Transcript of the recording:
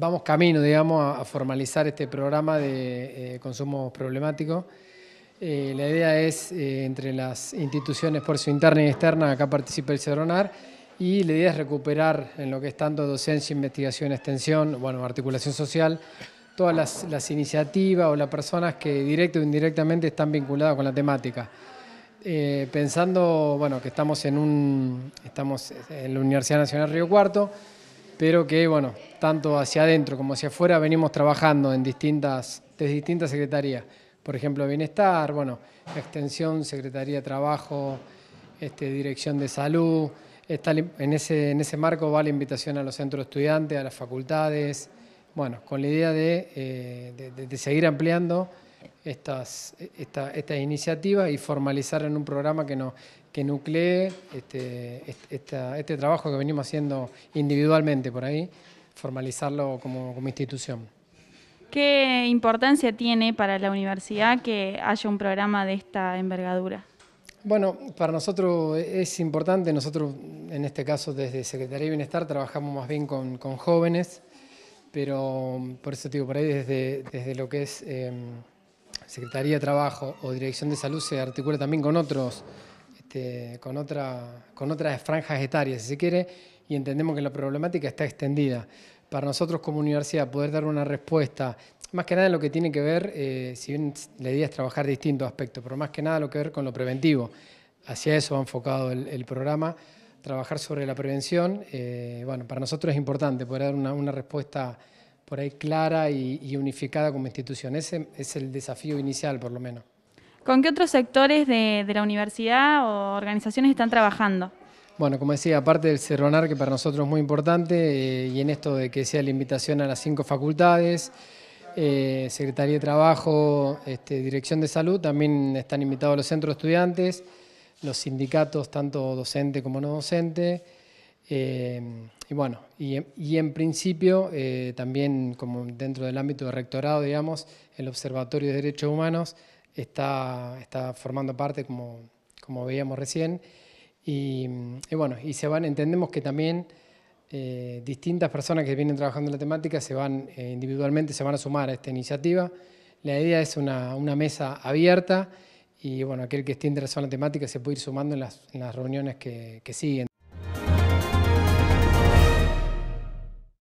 vamos camino, digamos, a, formalizar este programa de eh, consumo problemático. Eh, la idea es, eh, entre las instituciones por su interna y externa, acá participa el Cedronar, y la idea es recuperar en lo que es tanto docencia, investigación, extensión, bueno, articulación social, todas las, iniciativas o las personas que directo o indirectamente están vinculadas con la temática. pensando, bueno, que estamos en, un, estamos en la Universidad Nacional Río Cuarto, pero que, bueno, tanto hacia adentro como hacia afuera venimos trabajando en distintas, desde distintas secretarías. Por ejemplo, Bienestar, bueno, Extensión, Secretaría de Trabajo, este, Dirección de Salud. en, ese, marco va la invitación a los centros estudiantes, a las facultades, bueno, con la idea de eh, seguir ampliando estas, esta, iniciativa y formalizar en un programa que, no, que nuclee este, este, trabajo que venimos haciendo individualmente por ahí, formalizarlo como, como institución. ¿Qué importancia tiene para la universidad que haya un programa de esta envergadura? Bueno, para nosotros es importante, nosotros en este caso desde Secretaría de Bienestar trabajamos más bien con, con jóvenes, pero por eso digo, por ahí desde, desde lo que es em, Secretaría de Trabajo o Dirección de Salud se articula también con otros, este, con, otra, con otras franjas etarias, si se quiere, y entendemos que la problemática está extendida. Para nosotros como universidad poder dar una respuesta, más que nada en lo que tiene que ver, eh, si bien la idea es trabajar distintos aspectos, pero más que nada lo que ver con lo preventivo. Hacia eso ha enfocado el, programa, trabajar sobre la prevención. Eh, bueno, para nosotros es importante poder dar una, una respuesta por ahí clara y, unificada como institución. Ese es el desafío inicial, por lo menos. ¿Con qué otros sectores de, la universidad o organizaciones están trabajando? Bueno, como decía, aparte del Cerronar, que para nosotros es muy importante, eh, y en esto de que sea la invitación a las cinco facultades, eh, Secretaría de Trabajo, este, Dirección de Salud, también están invitados los centros estudiantes, los sindicatos, tanto docente como no docente, eh, y bueno, y, en principio, eh, también como dentro del ámbito de rectorado, digamos, el Observatorio de Derechos Humanos está, está formando parte, como, como veíamos recién, y, bueno, y se van, entendemos que también eh, distintas personas que vienen trabajando en la temática se van individualmente, se van a sumar a esta iniciativa. La idea es una, mesa abierta y bueno, aquel que esté interesado en la temática se puede ir sumando en las, reuniones que siguen.